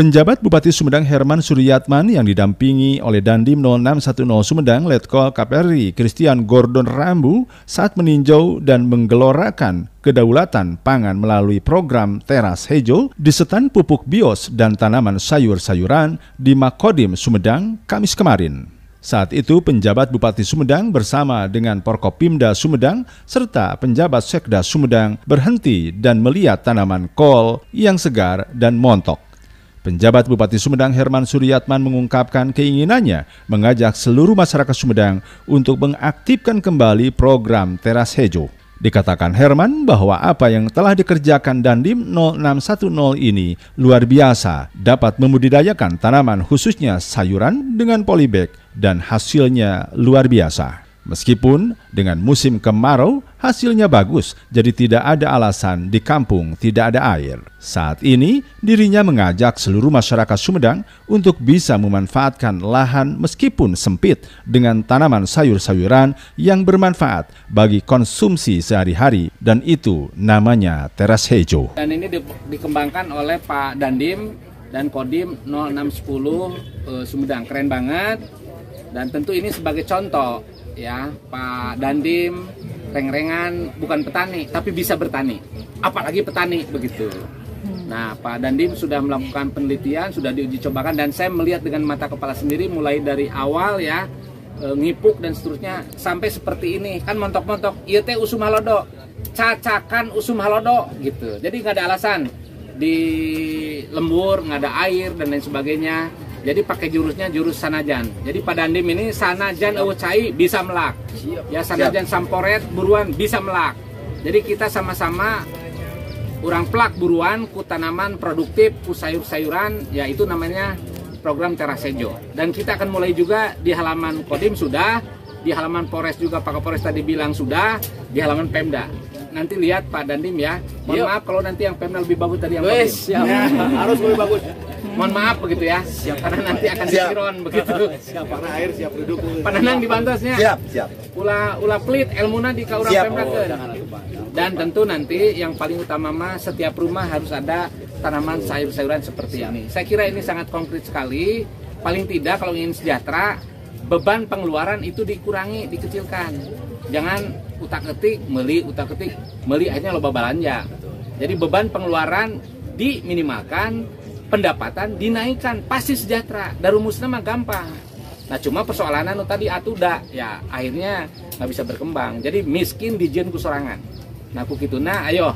Penjabat Bupati Sumedang Herman Suryatman yang didampingi oleh Dandim 0610 Sumedang Letkol Kapolri Christian Gordon Rambu saat meninjau dan menggelorakan kedaulatan pangan melalui program teras hijau di setan pupuk bios dan tanaman sayur-sayuran di Makodim Sumedang Kamis kemarin. Saat itu penjabat Bupati Sumedang bersama dengan Porkopimda Sumedang serta penjabat Sekda Sumedang berhenti dan melihat tanaman kol yang segar dan montok. Penjabat Bupati Sumedang Herman Suryatman mengungkapkan keinginannya mengajak seluruh masyarakat Sumedang untuk mengaktifkan kembali program teras hejo. Dikatakan Herman bahwa apa yang telah dikerjakan Dandim 0610 ini luar biasa, dapat membudidayakan tanaman khususnya sayuran dengan polybag dan hasilnya luar biasa. Meskipun dengan musim kemarau hasilnya bagus, jadi tidak ada alasan di kampung tidak ada air. Saat ini, dirinya mengajak seluruh masyarakat Sumedang untuk bisa memanfaatkan lahan meskipun sempit dengan tanaman sayur-sayuran yang bermanfaat bagi konsumsi sehari-hari dan itu namanya teras hejo. Dan ini di, dikembangkan oleh Pak Dandim dan Kodim 0610 eh, Sumedang. Keren banget dan tentu ini sebagai contoh ya Pak Dandim reng-rengan bukan petani tapi bisa bertani. Apalagi petani begitu. Hmm. Nah, Pak Dandim sudah melakukan penelitian, sudah diuji cobakan dan saya melihat dengan mata kepala sendiri mulai dari awal ya e, ngipuk dan seterusnya sampai seperti ini kan montok-montok iya teh usum halodo cacakan usum halodo gitu jadi nggak ada alasan di lembur nggak ada air dan lain sebagainya jadi pakai jurusnya jurus sanajan jadi pada andim ini sanajan cai bisa melak ya sanajan samporet buruan bisa melak jadi kita sama-sama orang pelak buruan ku tanaman produktif ku sayur-sayuran yaitu namanya program terasejo dan kita akan mulai juga di halaman kodim sudah di halaman Polres juga Pak Kapolres tadi bilang sudah di halaman Pemda nanti lihat Pak Dandim ya. Mohon maaf kalau nanti yang Pemda lebih bagus tadi yang Kodim. Ya. harus lebih bagus mohon maaf begitu ya siap. karena nanti akan disiram begitu siap karena air siap duduk penenang di bantasnya siap siap ula ula pelit elmuna di kaurang pemda oh, dan tentu nanti yang paling utama mah setiap rumah harus ada tanaman sayur-sayuran seperti siap. ini saya kira ini sangat konkret sekali paling tidak kalau ingin sejahtera beban pengeluaran itu dikurangi dikecilkan jangan utak ketik meli utak ketik meli akhirnya loba belanja jadi beban pengeluaran diminimalkan pendapatan dinaikkan pasti sejahtera dari muslim mah gampang nah cuma persoalanan no, tadi atuda ya akhirnya nggak bisa berkembang jadi miskin di dijin kusorangan nah aku gitu nah ayo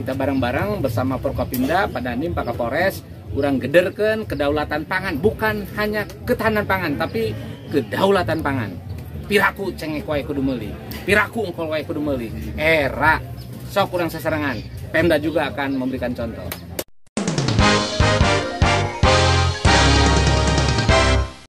kita bareng-bareng bersama Porkopimda pada Nim Pak Kapolres kurang gederken kedaulatan pangan bukan hanya ketahanan pangan tapi kedaulatan pangan piraku cengek wae kudu meuli piraku engkol wae kudu meuli era sok kurang seserangan. Pemda juga akan memberikan contoh